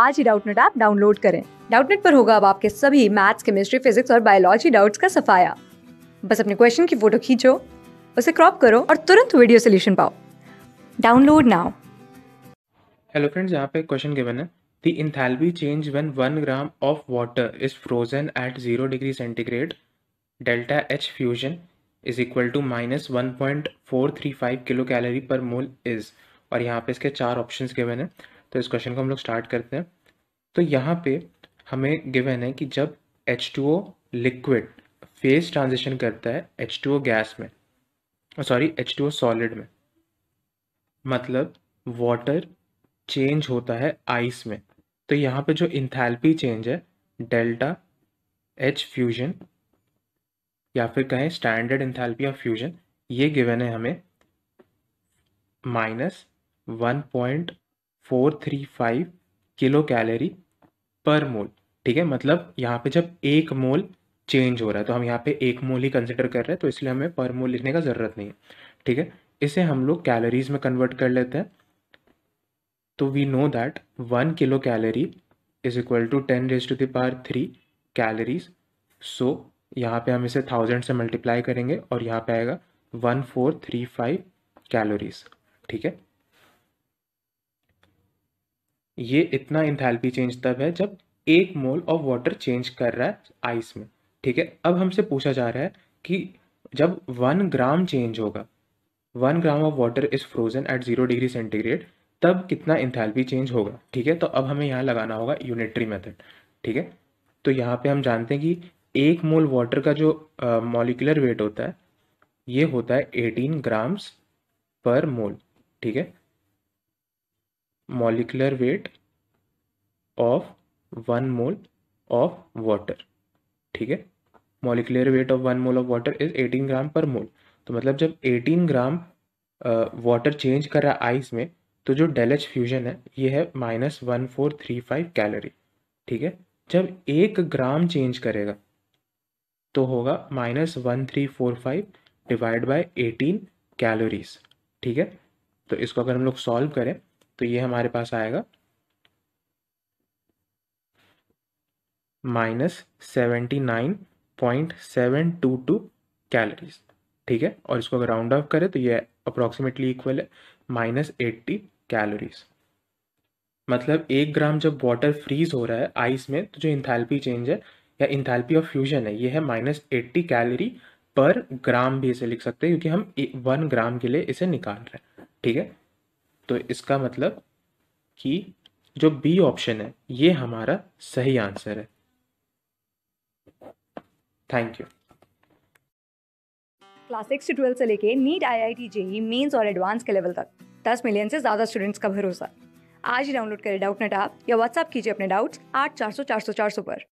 आज ही Doubtnut app download करें डाउटनेट पर होगा अब आपके सभी मैथ्स केमिस्ट्री फिजिक्स और बायोलॉजी डाउट्स का सफाया बस अपने क्वेश्चन की फोटो खींचो उसे क्रॉप करो और तुरंत वीडियो सोल्यूशन पाओ डाउनलोड नाउ हेलो फ्रेंड्स यहाँ पे क्वेश्चन गिवन है gram of water is frozen at zero degree centigrade delta H fusion is equal to minus one point four three five kilo calorie per mole is और यहाँ पे इसके चार options given हैं तो इस क्वेश्चन को हम लोग स्टार्ट करते हैं तो यहाँ पे हमें गिवन है कि जब H two O liquid phase transition करता है एच टू ओ गैस में sorry H two O solid में मतलब वाटर चेंज होता है आइस में तो यहाँ पे जो इंथैल्पी चेंज है डेल्टा एच फ्यूजन या फिर कहें स्टैंडर्ड इंथैल्पी ऑफ फ्यूजन ये गिवन है हमें minus one point four three five kilo calorie per mole ठीक है मतलब यहाँ पे जब एक मोल चेंज हो रहा है तो हम यहाँ पे एक मोल ही कंसिडर कर रहे हैं तो इसलिए हमें पर मोल लिखने का ज़रूरत नहीं है ठीक है इसे हम लोग कैलोरीज में कन्वर्ट कर लेते हैं तो we know that one kilo calorie is equal to ten raise to the power three calories so यहाँ पे हम इसे थाउजेंड से मल्टीप्लाई करेंगे और यहाँ पे आएगा one four three five calories ठीक है ये इतना इंथैल्पी चेंज तब है जब एक मोल ऑफ वाटर चेंज कर रहा है आइस में ठीक है अब हमसे पूछा जा रहा है कि जब वन ग्राम चेंज होगा one gram of water is frozen at zero degree centigrade तब कितना इंथैल्पी चेंज होगा ठीक है तो अब हमें यहाँ लगाना होगा यूनिटरी मेथड ठीक है तो यहाँ पे हम जानते हैं कि एक मोल वाटर का जो मॉलिकुलर वेट होता है ये होता है एटीन ग्राम्स पर मोल ठीक है molecular weight of one mole of water ठीक है molecular weight of one mole of water is 18 gram per mole तो मतलब जब 18 ग्राम वाटर चेंज कर रहा आइस में तो जो डेलेज फ्यूजन है ये है minus one four three five calorie ठीक है जब एक ग्राम चेंज करेगा तो होगा minus one three four five divide by eighteen calories ठीक है तो इसको अगर हम लोग सॉल्व करें तो ये हमारे पास आएगा minus seventy nine point seven two two calories ठीक है और इसको अगर राउंड ऑफ करें तो ये अप्रॉक्सीमेटली इक्वल है माइनस एट्टी कैलोरीज मतलब एक ग्राम जब वाटर फ्रीज हो रहा है आइस में तो जो इंथैल्पी चेंज है या इंथैल्पी ऑफ फ्यूजन है ये है माइनस एट्टी कैलोरी पर ग्राम भी इसे लिख सकते हैं क्योंकि हम वन ग्राम के लिए इसे निकाल रहे हैं ठीक है तो इसका मतलब कि जो बी ऑप्शन है ये हमारा सही आंसर है थैंक यू क्लास सिक्स से ट्वेल्थ से लेके NEET I I T JEE Mains और एडवांस के लेवल तक दस मिलियन से ज़्यादा स्टूडेंट्स का भरोसा आज ही डाउनलोड करें डाउट नेट आप या व्हाट्सएप कीजिए अपने डाउट्स आठ चार सौ चार सौ चार सौ पर